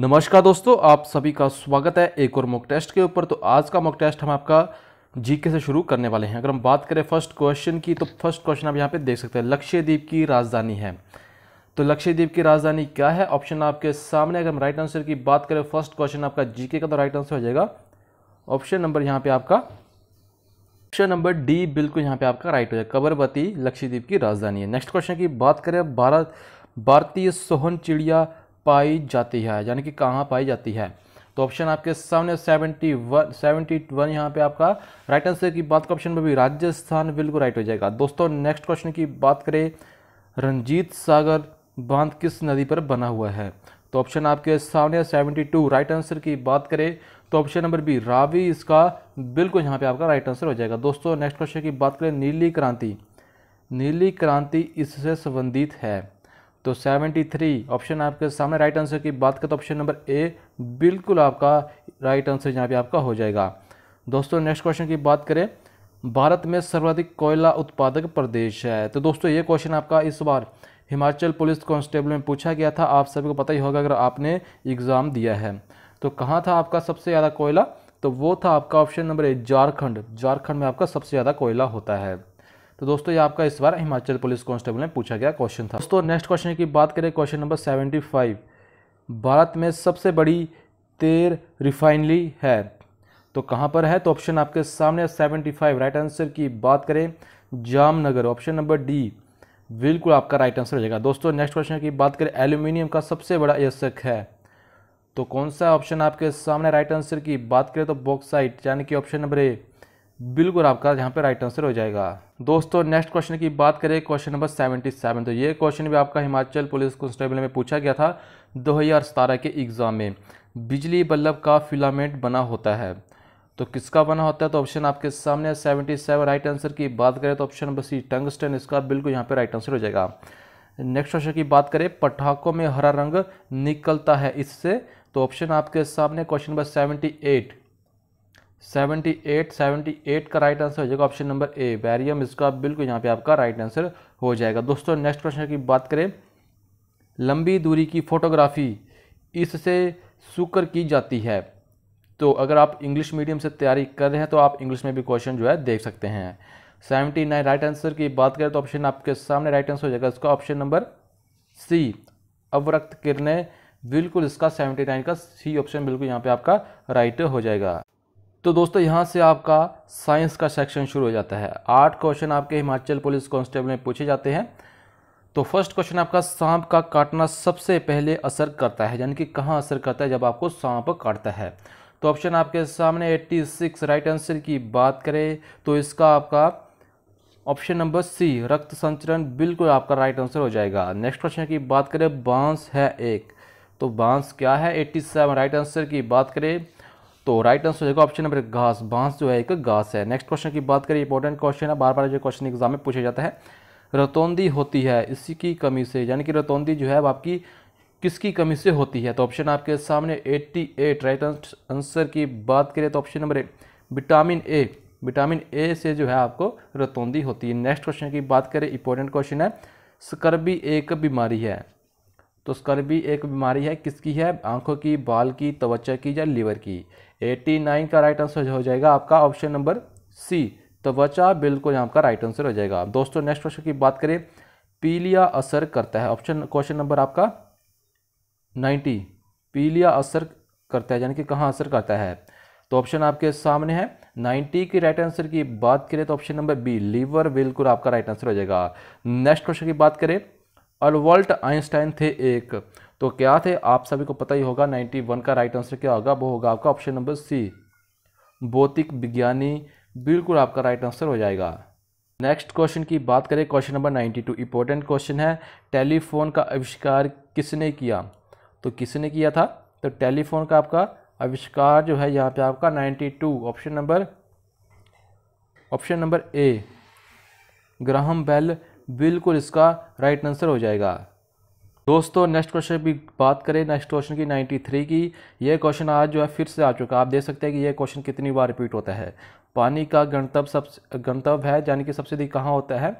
नमस्कार दोस्तों आप सभी का स्वागत है एक और मॉक टेस्ट के ऊपर तो आज का मॉक टेस्ट हम आपका जीके से शुरू करने वाले हैं अगर हम बात करें फर्स्ट क्वेश्चन की तो फर्स्ट क्वेश्चन आप यहाँ पे देख सकते हैं लक्ष्यद्वीप की राजधानी है तो लक्ष्यद्वीप की राजधानी क्या है ऑप्शन आपके सामने अगर हम राइट आंसर की बात करें फर्स्ट क्वेश्चन आपका जीके का तो राइट आंसर हो जाएगा ऑप्शन नंबर यहाँ पे आपका ऑप्शन नंबर डी बिल्कुल यहाँ पे आपका राइट हो जाएगा कबरवती लक्षद्वीप की राजधानी है नेक्स्ट क्वेश्चन की बात करें भारत भारतीय सोहन चिड़िया पाई जाती है यानी कि कहाँ पाई जाती है तो ऑप्शन आपके सामने सेवेंटी वन सेवेंटी वन यहाँ पे आपका राइट आंसर की बात का ऑप्शन में भी राजस्थान बिल्कुल राइट हो जाएगा दोस्तों नेक्स्ट क्वेश्चन की बात करें रंजीत सागर बांध किस नदी पर बना हुआ है तो ऑप्शन आपके सामने सेवेंटी टू राइट आंसर की बात करें तो ऑप्शन नंबर बी रावी इसका बिल्कुल यहाँ पे आपका राइट आंसर हो जाएगा दोस्तों नेक्स्ट क्वेश्चन की बात करें नीली क्रांति नीली क्रांति इससे संबंधित है तो 73 ऑप्शन आपके सामने राइट आंसर की बात करें तो ऑप्शन नंबर ए बिल्कुल आपका राइट आंसर यहाँ पे आपका हो जाएगा दोस्तों नेक्स्ट क्वेश्चन की बात करें भारत में सर्वाधिक कोयला उत्पादक प्रदेश है तो दोस्तों ये क्वेश्चन आपका इस बार हिमाचल पुलिस कांस्टेबल में पूछा गया था आप सभी को पता ही होगा अगर आपने एग्ज़ाम दिया है तो कहाँ था आपका सबसे ज़्यादा कोयला तो वो था आपका option number A Jharkhand Jharkhand में आपका सबसे ज़्यादा कोयला होता है तो दोस्तों ये आपका इस बार हिमाचल पुलिस कांस्टेबल ने पूछा गया क्वेश्चन था दोस्तों नेक्स्ट क्वेश्चन की बात करें question number seventy five Bharat में सबसे बड़ी तेल रिफाइनरी है तो कहाँ पर है तो ऑप्शन आपके सामने सेवेंटी फाइव राइट आंसर की बात करें जामनगर ऑप्शन नंबर डी बिल्कुल आपका राइट आंसर हो जाएगा दोस्तों नेक्स्ट क्वेश्चन की बात करें एल्यूमिनियम का सबसे बड़ा यशक है तो कौन सा ऑप्शन आपके सामने राइट आंसर की बात करें तो बॉक्साइट यानी कि ऑप्शन नंबर ए बिल्कुल आपका यहाँ पे राइट आंसर हो जाएगा दोस्तों नेक्स्ट क्वेश्चन की बात करें क्वेश्चन नंबर सेवेंटी सेवन तो ये क्वेश्चन भी आपका हिमाचल पुलिस कॉन्स्टेबल में पूछा गया था दो हजार सतारह के एग्ज़ाम में बिजली बल्ब का फिलामेंट बना होता है तो किसका बना होता है तो ऑप्शन आपके सामने सेवेंटी सेवन राइट आंसर की बात करें तो ऑप्शन नंबर सी टंगस्टन इसका बिल्कुल यहाँ पर राइट आंसर हो जाएगा नेक्स्ट क्वेश्चन की बात करें पटाखों में हरा रंग निकलता है इससे तो ऑप्शन आपके सामने क्वेश्चन नंबर सेवेंटी एट 78 78 का राइट आंसर हो जाएगा ऑप्शन नंबर ए बैरियम इसका बिल्कुल यहाँ पे आपका राइट आंसर हो जाएगा दोस्तों नेक्स्ट क्वेश्चन की बात करें लंबी दूरी की फ़ोटोग्राफी इससे सुकर की जाती है तो अगर आप इंग्लिश मीडियम से तैयारी कर रहे हैं तो आप इंग्लिश में भी क्वेश्चन जो है देख सकते हैं सेवेंटी नाइन राइट आंसर की बात करें तो ऑप्शन आपके सामने राइट आंसर हो जाएगा इसका ऑप्शन नंबर सी अवरक्त किरणें बिल्कुल इसका सेवेंटी नाइन का सी ऑप्शन बिल्कुल यहाँ पे आपका राइट हो जाएगा तो दोस्तों यहाँ से आपका साइंस का सेक्शन शुरू हो जाता है आठ क्वेश्चन आपके हिमाचल पुलिस कांस्टेबल में पूछे जाते हैं तो फर्स्ट क्वेश्चन आपका सांप का काटना सबसे पहले असर करता है यानी कि कहाँ असर करता है जब आपको सांप काटता है तो ऑप्शन आपके सामने 86 राइट आंसर की बात करें तो इसका आपका ऑप्शन नंबर सी रक्त संचरण बिल्कुल आपका राइट आंसर हो जाएगा नेक्स्ट क्वेश्चन की बात करें बांस है एक तो बांस क्या है 87 राइट आंसर की बात करें तो राइट आंसर जो ऑप्शन नंबर घास बांस जो है एक घास है नेक्स्ट क्वेश्चन की बात करें इंपॉर्टेंट क्वेश्चन है बार बार जो क्वेश्चन एग्जाम में पूछा जाता है रतौंदी होती है इसी की कमी से यानी कि रतौंदी जो है आपकी किसकी कमी से होती है तो ऑप्शन आपके सामने 88 राइट आंसर की बात करें तो option number eight vitamin A vitamin A से जो है आपको रतौंदी होती है नेक्स्ट क्वेश्चन की बात करें इंपॉर्टेंट क्वेश्चन है स्कर्बी एक बीमारी है तो स्कर्बी एक बीमारी है किसकी है आंखों की बाल की त्वचा की या लीवर की एटी नाइन का राइट आंसर हो जाएगा आपका ऑप्शन नंबर सी तो बचा बिल्कुल यहाँ का राइट आंसर हो जाएगा दोस्तों नेक्स्ट क्वेश्चन की बात करें पीलिया असर करता है ऑप्शन क्वेश्चन नंबर आपका नाइन्टी पीलिया असर करता है यानी कि कहाँ असर करता है तो ऑप्शन आपके सामने है 90 की राइट आंसर की बात करें तो ऑप्शन नंबर बी लीवर बिल्कुल आपका राइट आंसर हो जाएगा नेक्स्ट क्वेश्चन की बात करें अलवर्ट आइंस्टाइन थे एक तो क्या थे आप सभी को पता ही होगा 91 का राइट आंसर क्या होगा वो होगा आपका ऑप्शन नंबर सी भौतिक विज्ञानी बिल्कुल आपका राइट आंसर हो जाएगा नेक्स्ट क्वेश्चन की बात करें क्वेश्चन नंबर 92 इंपॉर्टेंट क्वेश्चन है टेलीफोन का आविष्कार किसने किया तो किसने किया था तो टेलीफोन का आपका आविष्कार जो है यहाँ पे आपका 92 option number option number A Graham Bell बिल्कुल इसका राइट आंसर हो जाएगा दोस्तों नेक्स्ट क्वेश्चन की बात करें नेक्स्ट क्वेश्चन की 93 की यह क्वेश्चन आज जो है फिर से आ चुका है आप देख सकते हैं कि यह क्वेश्चन कितनी बार रिपीट होता है पानी का गंतव्य सब गंतव्य है यानी कि सबसे अधिक कहाँ होता है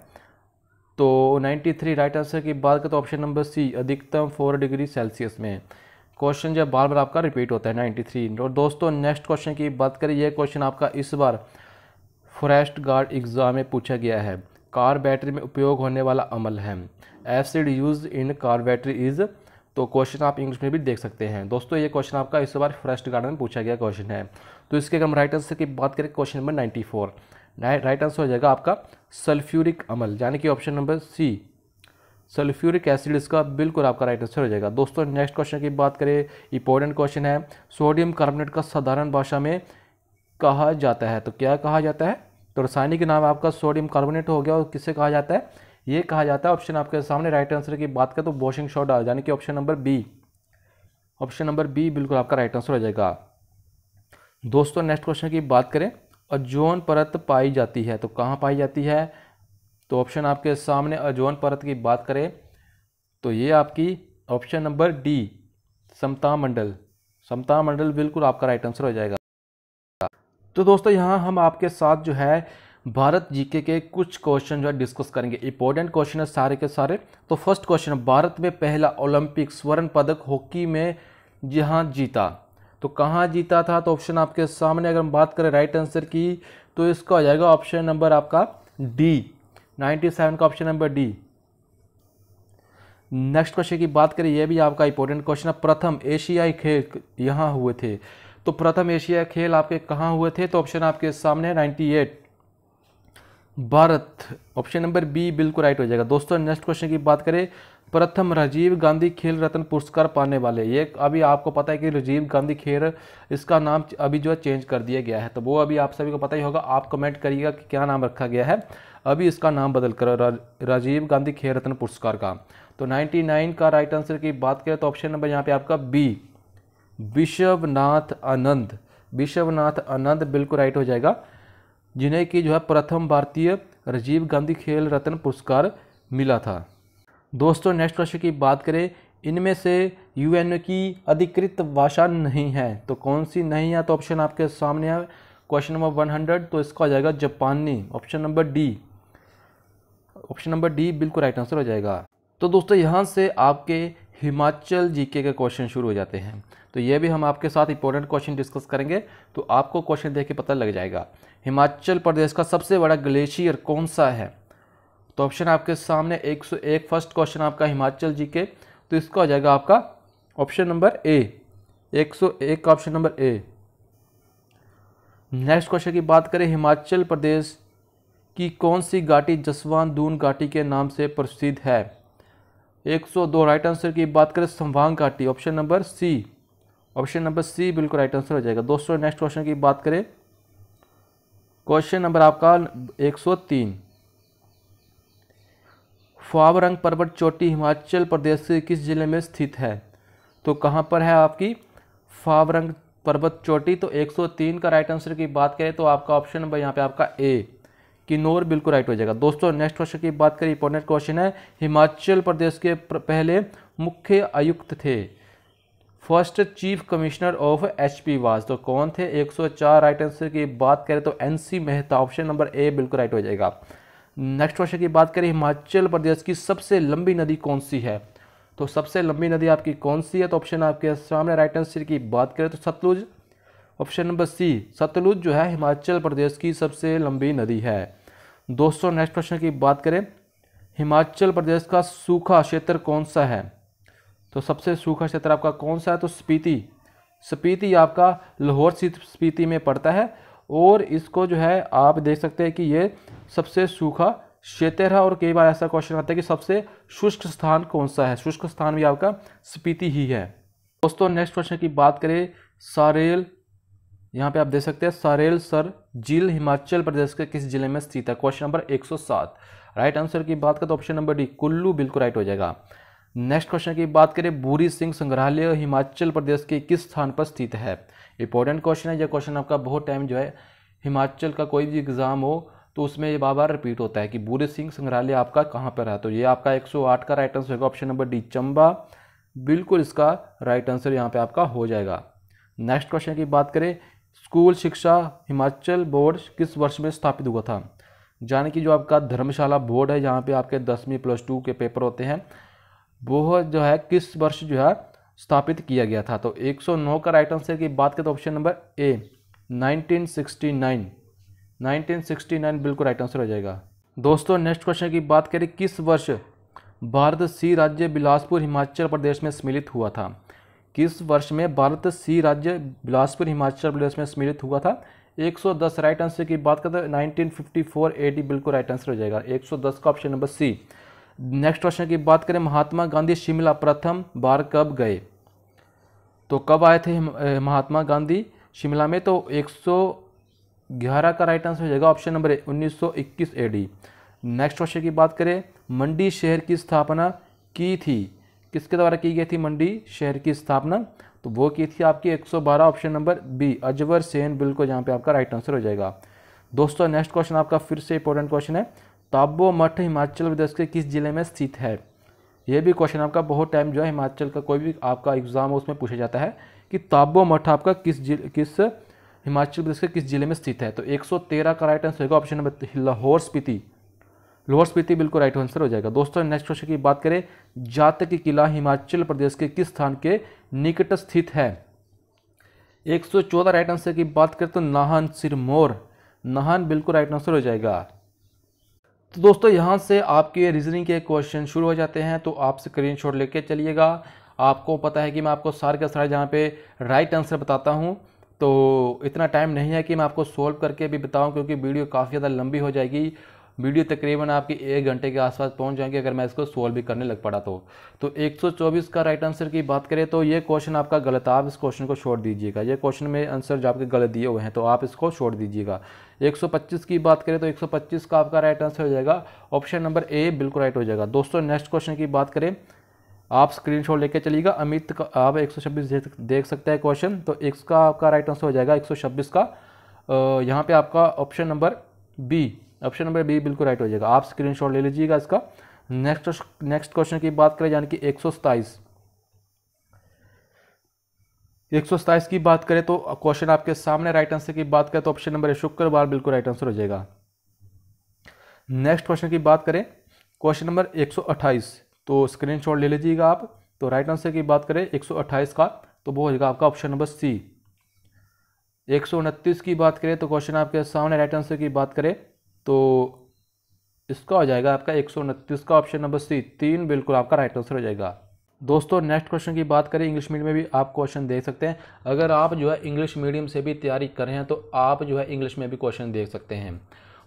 तो 93 राइट आंसर की बात करें तो ऑप्शन नंबर सी अधिकतम फोर डिग्री सेल्सियस में क्वेश्चन जब बार बार आपका रिपीट होता है नाइन्टी और दोस्तों नेक्स्ट क्वेश्चन की बात करें यह क्वेश्चन आपका इस बार फॉरेस्ट गार्ड एग्ज़ाम में पूछा गया है कार बैटरी में उपयोग होने वाला अमल है acid use in car battery is तो क्वेश्चन आप इंग्लिश में भी देख सकते हैं दोस्तों ये क्वेश्चन आपका इस बार फर्स्ट गार्डन में पूछा गया क्वेश्चन है तो इसके अगर हम राइट आंसर की बात करें question number ninety four right answer हो जाएगा आपका सल्फ्यूरिक अमल यानी कि option number C sulphuric acid इसका बिल्कुल आपका राइट आंसर हो जाएगा दोस्तों नेक्स्ट क्वेश्चन की बात करें इंपॉर्टेंट क्वेश्चन है सोडियम कार्बोनेट का साधारण भाषा में कहा जाता है तो क्या कहा जाता है तो रासायनिक नाम आपका सोडियम कार्बोनेट हो गया और किसे कहा जाता है ये कहा जाता है ऑप्शन आपके सामने राइट आंसर की बात करें तो वॉशिंग सोडा यानी कि option number B option number B बिल्कुल आपका राइट आंसर हो जाएगा दोस्तों नेक्स्ट क्वेश्चन की बात करें अजोन परत पाई जाती है तो कहाँ पाई जाती है तो ऑप्शन आपके सामने अजोन परत की बात करें तो ये आपकी option number D Samata Mandal Samata Mandal बिल्कुल आपका राइट आंसर हो जाएगा तो दोस्तों यहाँ हम आपके साथ जो है भारत जीके के कुछ क्वेश्चन जो है डिस्कस करेंगे इंपॉर्टेंट क्वेश्चन है सारे के सारे तो फर्स्ट क्वेश्चन है भारत में पहला ओलंपिक स्वर्ण पदक हॉकी में जहाँ जीता तो कहाँ जीता था तो ऑप्शन आपके सामने अगर हम बात करें राइट आंसर की तो इसका हो जाएगा ऑप्शन नंबर आपका डी सेवन का option number D next question की बात करें यह भी आपका इंपॉर्टेंट क्वेश्चन है प्रथम एशियाई खेल यहाँ हुए थे तो प्रथम एशियाई खेल आपके कहाँ हुए थे तो ऑप्शन आपके सामने eight Bharat option number B बिल्कुल राइट हो जाएगा दोस्तों नेक्स्ट क्वेश्चन की बात करें प्रथम राजीव गांधी खेल रत्न पुरस्कार पाने वाले ये अभी आपको पता है कि राजीव गांधी खेल इसका नाम अभी जो है चेंज कर दिया गया है तो वो अभी आप सभी को पता ही होगा आप कमेंट करिएगा कि क्या नाम रखा गया है अभी इसका नाम बदल कर राजीव गांधी खेल रत्न पुरस्कार का तो 99 का राइट आंसर की बात करें तो ऑप्शन नंबर यहाँ पे आपका बी विश्वनाथ आनंद विश्वनाथ आनंद बिल्कुल राइट हो जाएगा जिन्हें कि जो है प्रथम भारतीय राजीव गांधी खेल रत्न पुरस्कार मिला था दोस्तों नेक्स्ट क्वेश्चन की बात करें इनमें से यूएनओ की अधिकृत भाषा नहीं है तो कौन सी नहीं है तो ऑप्शन आपके सामने है क्वेश्चन नंबर वन हंड्रेड तो इसका हो जाएगा जापानी option number D option number D बिल्कुल राइट आंसर हो जाएगा तो दोस्तों यहाँ से आपके हिमाचल जीके के क्वेश्चन शुरू हो जाते हैं तो ये भी हम आपके साथ इंपॉर्टेंट क्वेश्चन डिस्कस करेंगे तो आपको क्वेश्चन देख के पता लग जाएगा हिमाचल प्रदेश का सबसे बड़ा ग्लेशियर कौन सा है तो ऑप्शन आपके सामने 101 फर्स्ट क्वेश्चन आपका हिमाचल जी के तो इसका हो जाएगा आपका ऑप्शन नंबर ए 101 का option number A next question की बात करें हिमाचल प्रदेश की कौन सी घाटी जसवान दून घाटी के नाम से प्रसिद्ध है 102 राइट आंसर की बात करें संभांग घाटी option number C option number C बिल्कुल राइट आंसर हो जाएगा दोस्तों नेक्स्ट क्वेश्चन की बात करें क्वेश्चन नंबर आपका 103 फावरंग पर्वत चोटी हिमाचल प्रदेश के किस जिले में स्थित है तो कहाँ पर है आपकी फावरंग पर्वत चोटी तो 103 का राइट आंसर की बात करें तो आपका ऑप्शन नंबर यहाँ पे आपका ए किन्नौर बिल्कुल राइट हो जाएगा दोस्तों नेक्स्ट क्वेश्चन की बात करें इंपॉर्टेंट क्वेश्चन है हिमाचल प्रदेश के पहले मुख्य आयुक्त थे first chief commissioner of H P was तो कौन थे 104 राइट आंसर की बात करें तो N C Mehta option number A बिल्कुल राइट हो जाएगा नेक्स्ट क्वेश्चन की बात करें हिमाचल प्रदेश की सबसे लंबी नदी कौन सी है तो सबसे लंबी नदी आपकी कौन सी है तो ऑप्शन आपके सामने राइट आंसर की बात करें तो Sutlej option number C Sutlej जो है हिमाचल प्रदेश की सबसे लंबी नदी है दोस्तों नेक्स्ट क्वेश्चन की बात करें हिमाचल प्रदेश का सूखा क्षेत्र कौन सा है तो सबसे सूखा क्षेत्र आपका कौन सा है तो स्पीति स्पीति आपका लाहौर स्पीति में पड़ता है और इसको जो है आप देख सकते हैं कि ये सबसे सूखा क्षेत्र है और कई बार ऐसा क्वेश्चन आता है कि सबसे शुष्क स्थान कौन सा है शुष्क स्थान भी आपका स्पीति ही है दोस्तों नेक्स्ट क्वेश्चन की बात करें सारेल यहाँ पे आप देख सकते हैं सारेल सर झील हिमाचल प्रदेश के किस जिले में स्थित है क्वेश्चन नंबर 107 राइट आंसर की बात करें तो ऑप्शन नंबर डी कुल्लू बिल्कुल राइट हो जाएगा नेक्स्ट क्वेश्चन की बात करें भूरी सिंह संग्रहालय हिमाचल प्रदेश के किस स्थान पर स्थित है इंपॉर्टेंट क्वेश्चन है यह क्वेश्चन आपका बहुत टाइम जो है हिमाचल का कोई भी एग्ज़ाम हो तो उसमें ये बार बार रिपीट होता है कि भूरी सिंह संग्रहालय आपका कहाँ पर है तो ये आपका 108 का राइट आंसर होगा ऑप्शन नंबर डी चंबा बिल्कुल इसका राइट आंसर यहाँ पे आपका हो जाएगा नेक्स्ट क्वेश्चन की बात करें स्कूल शिक्षा हिमाचल बोर्ड किस वर्ष में स्थापित हुआ था यानी कि जो आपका धर्मशाला बोर्ड है जहाँ पर आपके दसवीं प्लस टू के पेपर होते हैं वो जो है किस वर्ष जो है स्थापित किया गया था तो 109 का राइट आंसर की बात करें तो ऑप्शन नंबर ए 1969 1969 बिल्कुल राइट आंसर हो जाएगा दोस्तों नेक्स्ट क्वेश्चन की बात करें किस वर्ष भारत सी राज्य बिलासपुर हिमाचल प्रदेश में सम्मिलित हुआ था किस वर्ष में भारत सी राज्य बिलासपुर हिमाचल प्रदेश में सम्मिलित हुआ था 110 राइट आंसर की बात करें तो 1954 एडी बिल्कुल राइट आंसर हो जाएगा 110 का option number C next question की बात करें महात्मा गांधी शिमला प्रथम बार कब गए तो कब आए थे महात्मा गांधी शिमला में तो 111 का राइट आंसर हो जाएगा option number A 1921 AD next question की बात करें मंडी शहर की स्थापना की थी किसके द्वारा की गई थी मंडी शहर की स्थापना तो वो की थी आपकी 112 option number B Ajber Sen बिल्कुल यहाँ पे आपका राइट आंसर हो जाएगा दोस्तों नेक्स्ट क्वेश्चन आपका फिर से इंपॉर्टेंट क्वेश्चन है ताबो मठ हिमाचल प्रदेश के किस ज़िले में स्थित है यह भी क्वेश्चन आपका बहुत टाइम जो है हिमाचल का कोई भी आपका एग्ज़ाम उसमें पूछा जाता है कि ताबो मठ आपका किस जिल किस हिमाचल प्रदेश के किस ज़िले में स्थित है तो 113 का राइट आंसर होगा ऑप्शन नंबर लाहौर स्पीति लाहौर स्पीति बिल्कुल राइट आंसर हो जाएगा दोस्तों नेक्स्ट क्वेश्चन की बात करें जात की किला हिमाचल प्रदेश के किस स्थान के निकट स्थित है 114 राइट आंसर की बात करें तो नाहन सिरमौर नाहन बिल्कुल राइट आंसर हो जाएगा तो दोस्तों यहाँ से आपके रीजनिंग के क्वेश्चन शुरू हो जाते हैं तो आप स्क्रीन शॉट लेके चलिएगा आपको पता है कि मैं आपको सारे का सारे जहाँ पे राइट आंसर बताता हूँ तो इतना टाइम नहीं है कि मैं आपको सॉल्व करके भी बताऊँ क्योंकि वीडियो काफ़ी ज़्यादा लंबी हो जाएगी वीडियो तकरीबन आपके एक घंटे के आसपास पहुंच जाएंगे अगर मैं इसको सोल्व भी करने लग पड़ा तो तो 124 का राइट आंसर की बात करें तो ये क्वेश्चन आपका गलत आप इस क्वेश्चन को छोड़ दीजिएगा ये क्वेश्चन में आंसर जो आपके गलत दिए हुए हैं तो आप इसको छोड़ दीजिएगा 125 की बात करें तो 125 का आपका राइट आंसर हो जाएगा ऑप्शन नंबर ए बिल्कुल राइट हो जाएगा दोस्तों नेक्स्ट क्वेश्चन की बात करें आप स्क्रीन शॉट लेके चलिएगा अमित का आप एक देख सकते हैं क्वेश्चन तो इसका आपका राइट आंसर हो जाएगा एक का यहाँ पर आपका option number B option number B बिल्कुल राइट हो जाएगा आप स्क्रीन ले लीजिएगा इसका नेक्स्ट नेक्स्ट क्वेश्चन की बात करें यानी कि एक एक सौ सताइस की बात करें तो क्वेश्चन आपके सामने राइट आंसर की बात करें तो ऑप्शन नंबर है शुक्रवार बिल्कुल राइट आंसर हो जाएगा नेक्स्ट क्वेश्चन की बात करें क्वेश्चन नंबर एक सौ 128 तो स्क्रीनशॉट ले लीजिएगा आप तो राइट आंसर की बात करें एक सौ 128 का तो वो हो जाएगा आपका ऑप्शन नंबर सी एक की बात करें तो क्वेश्चन आपके सामने राइट आंसर की बात करें तो इसका हो जाएगा आपका एक सौ का ऑप्शन नंबर सी तीन बिल्कुल आपका राइट आंसर हो जाएगा दोस्तों नेक्स्ट क्वेश्चन की बात करें इंग्लिश मीडियम में भी आप क्वेश्चन देख सकते हैं अगर आप जो है इंग्लिश मीडियम से भी तैयारी कर रहे हैं तो आप जो है इंग्लिश में भी क्वेश्चन देख सकते हैं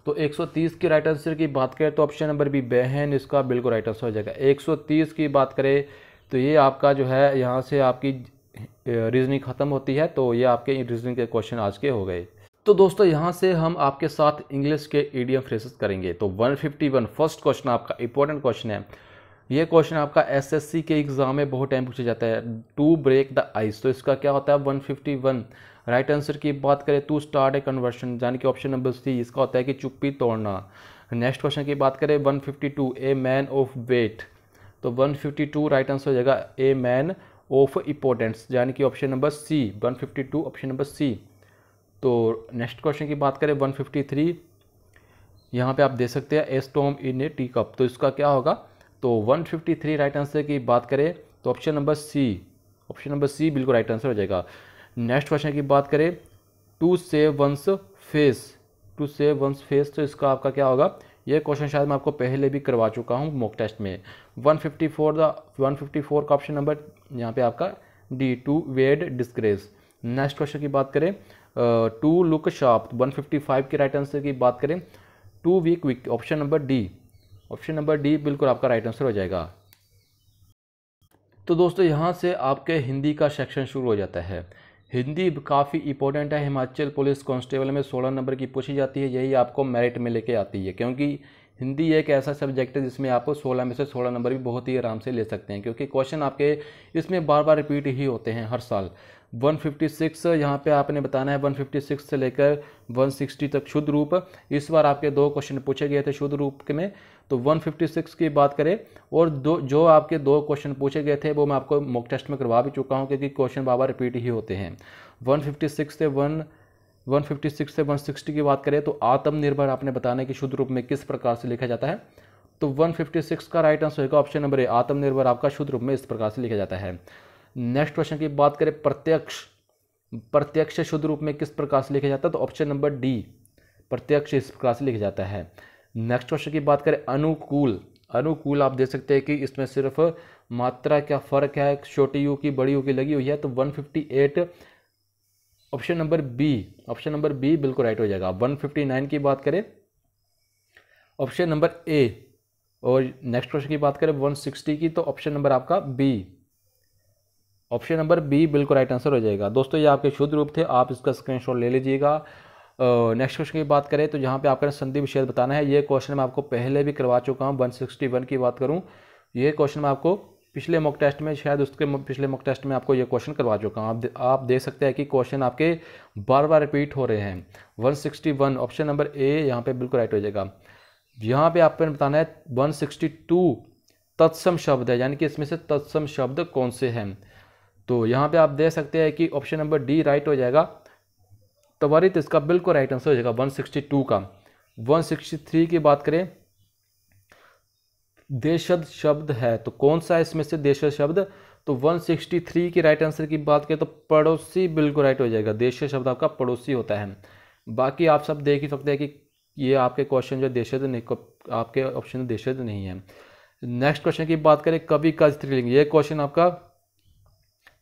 तो 130 की राइट आंसर की बात करें तो ऑप्शन नंबर बी बहन इसका बिल्कुल राइट आंसर हो जाएगा 130 की बात करें तो ये आपका जो है यहाँ से आपकी रीजनिंग ख़त्म होती है तो ये आपके रीजनिंग के क्वेश्चन आज के हो गए तो दोस्तों यहाँ से हम आपके साथ इंग्लिश के एडियम फ्रेसेस करेंगे तो 151 फर्स्ट क्वेश्चन आपका इंपॉर्टेंट क्वेश्चन है ये क्वेश्चन आपका एसएससी के एग्ज़ाम में बहुत टाइम पूछा जाता है टू ब्रेक द आइस तो इसका क्या होता है 151 राइट आंसर की बात करें टू स्टार्ट ए कन्वर्शन यानी कि ऑप्शन नंबर सी इसका होता है कि चुप्पी तोड़ना नेक्स्ट क्वेश्चन की बात करें to a man of weight तो टू राइट आंसर हो जाएगा ए मैन ऑफ इंपॉर्टेंस यानी कि option number C 152 option number C तो नेक्स्ट क्वेश्चन की बात करें वन फिफ्टी थ्री यहाँ पर आप दे सकते हैं as in a tea cup तो इसका क्या होगा तो one fifty three right answer की बात करें तो option number C option number C बिल्कुल राइट आंसर हो जाएगा नेक्स्ट क्वेश्चन की बात करें to save once face to save once face तो इसका आपका क्या होगा ये क्वेश्चन शायद मैं आपको पहले भी करवा चुका हूँ मॉक टेस्ट में 154 द 154 का ऑप्शन नंबर यहाँ पे आपका D to wade disgrace next question की बात करें टू लुक शार्प फाइव के राइट आंसर की बात करें to weak weak option number D option number D बिल्कुल आपका राइट आंसर हो जाएगा तो दोस्तों यहाँ से आपके हिंदी का सेक्शन शुरू हो जाता है हिंदी काफ़ी इंपॉर्टेंट है हिमाचल पुलिस कांस्टेबल में सोलह नंबर की पूछी जाती है यही आपको मेरिट में लेके आती है क्योंकि हिंदी एक ऐसा सब्जेक्ट है जिसमें आप सोलह में से सोलह नंबर भी बहुत ही आराम से ले सकते हैं क्योंकि क्वेश्चन आपके इसमें बार बार रिपीट ही होते हैं हर साल 156 यहाँ पे आपने बताना है 156 से लेकर 160 तक शुद्ध रूप इस बार आपके दो क्वेश्चन पूछे गए थे शुद्ध रूप के में तो 156 की बात करें और दो जो आपके दो क्वेश्चन पूछे गए थे वो मैं आपको मॉक टेस्ट में करवा भी चुका हूँ क्योंकि क्वेश्चन बाबा रिपीट ही होते हैं सिक्स से वन 156 से 160 की बात करें तो आत्मनिर्भर आपने बताना है कि शुद्ध रूप में किस प्रकार से लिखा जाता है तो 156 का राइट आंसर होगा ऑप्शन नंबर ए आत्मनिर्भर आपका शुद्ध रूप में इस प्रकार से लिखा जाता है नेक्स्ट क्वेश्चन की बात करें प्रत्यक्ष प्रत्यक्ष शुद्ध रूप में किस प्रकार से लिखा जाता है तो ऑप्शन नंबर डी प्रत्यक्ष इस प्रकार से लिखा जाता है नेक्स्ट क्वेश्चन की बात करें अनुकूल अनुकूल आप देख सकते हैं कि इसमें सिर्फ मात्रा क्या फ़र्क है छोटी यू की बड़ी यू की लगी हुई है तो 158 option number B option number B बिल्कुल राइट हो जाएगा 159 की बात करें ऑप्शन नंबर ए और नेक्स्ट क्वेश्चन की बात करें 160 की तो ऑप्शन नंबर आपका बी ऑप्शन नंबर बी बिल्कुल राइट आंसर हो जाएगा दोस्तों ये आपके शुद्ध रूप थे आप इसका स्क्रीनशॉट ले लीजिएगा नेक्स्ट क्वेश्चन की बात करें तो यहाँ पे आपका संदीप शेयर बताना है ये क्वेश्चन मैं आपको पहले भी करवा चुका हूँ 161 की बात करूँ ये क्वेश्चन मैं आपको पिछले मॉक टेस्ट में शायद उसके पिछले मॉक टेस्ट में आपको ये क्वेश्चन करवा चुका हूँ आप देख सकते हैं कि क्वेश्चन आपके बार बार रिपीट हो रहे हैं वन ऑप्शन नंबर ए यहाँ पर बिल्कुल राइट हो जाएगा यहाँ पर आपको बताना है टू तत्सम शब्द है यानी कि इसमें से तत्सम शब्द कौन से हैं तो यहाँ पे आप देख सकते हैं कि ऑप्शन नंबर डी राइट हो जाएगा त्वरित इसका बिल्कुल राइट आंसर हो जाएगा 162 का 163 की बात करें देशद शब्द है तो कौन सा है इसमें से देशद शब्द तो 163 की राइट आंसर की बात करें तो पड़ोसी बिल्कुल राइट हो जाएगा देशद शब्द आपका पड़ोसी होता है बाकी आप सब देख ही सकते हैं कि ये आपके क्वेश्चन जो देशद नहीं आपके ऑप्शन देशद नहीं है नेक्स्ट क्वेश्चन की बात करें कवि का स्त्रीलिंग ये क्वेश्चन आपका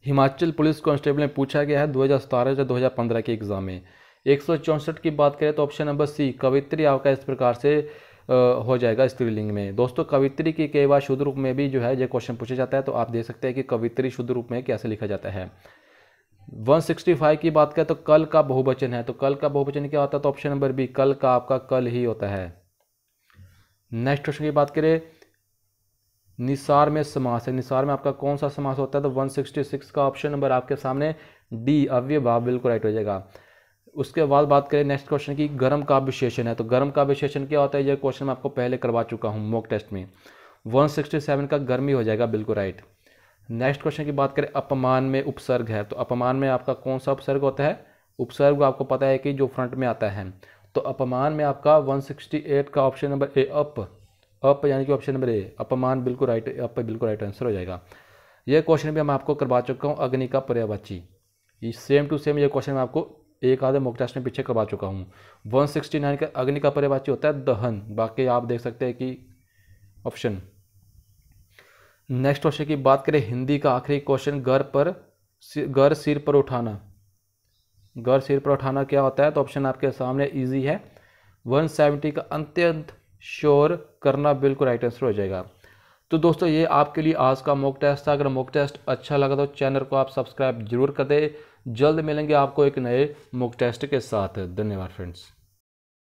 हिमाचल पुलिस कांस्टेबल में पूछा गया है 2017 या 2015 के एग्ज़ाम में एक की बात करें तो ऑप्शन नंबर सी कवित्री आपका इस प्रकार से हो जाएगा स्त्रीलिंग में दोस्तों कवित्री की कई बार शुद्ध रूप में भी जो है ये क्वेश्चन पूछा जाता है तो आप देख सकते हैं कि कवित्री शुद्ध रूप में कैसे लिखा जाता है 165 की बात करें तो कल का बहुवचन है तो कल का बहुवचन क्या होता है तो ऑप्शन नंबर बी कल का आपका कल ही होता है नेक्स्ट क्वेश्चन की बात करें निसार में समास है निसार में आपका कौन सा समास होता है तो 166 का ऑप्शन नंबर आपके सामने डी अव्य भाव बिल्कुल राइट हो जाएगा उसके बाद बात करें नेक्स्ट क्वेश्चन की गर्म का विशेषण है तो गर्म का विशेषण क्या होता है यह क्वेश्चन मैं आपको पहले करवा चुका हूँ मॉक टेस्ट में सेवन का गर्मी हो जाएगा बिल्कुल राइट नेक्स्ट क्वेश्चन की बात करें अपमान में उपसर्ग है तो अपमान में आपका कौन सा उपसर्ग होता है उपसर्ग आपको पता है कि जो फ्रंट में आता है तो अपमान में आपका 168 का ऑप्शन नंबर ए अप अप यानी कि ऑप्शन नंबर ए अपमान बिल्कुल राइट अप बिल्कुल राइट आंसर हो जाएगा यह क्वेश्चन भी मैं आपको करवा चुका हूँ अग्नि का पर्यावाची सेम टू सेम यह क्वेश्चन मैं आपको एक आधे मोक टेस्ट में पीछे करवा चुका हूँ वन सिक्सटी नाइन का अग्नि का पर्यावाची होता है दहन बाकी आप देख सकते हैं कि ऑप्शन नेक्स्ट क्वेश्चन की बात करें हिंदी का आखिरी क्वेश्चन घर पर घर सिर पर उठाना घर सिर पर उठाना क्या होता है तो ऑप्शन आपके सामने ईजी है वन सेवेंटी का अंत्यंत श्योर करना बिल्कुल राइट आंसर हो जाएगा तो दोस्तों ये आपके लिए आज का मॉक टेस्ट था अगर मॉक टेस्ट अच्छा लगा तो चैनल को आप सब्सक्राइब जरूर कर दें जल्द मिलेंगे आपको एक नए मॉक टेस्ट के साथ धन्यवाद फ्रेंड्स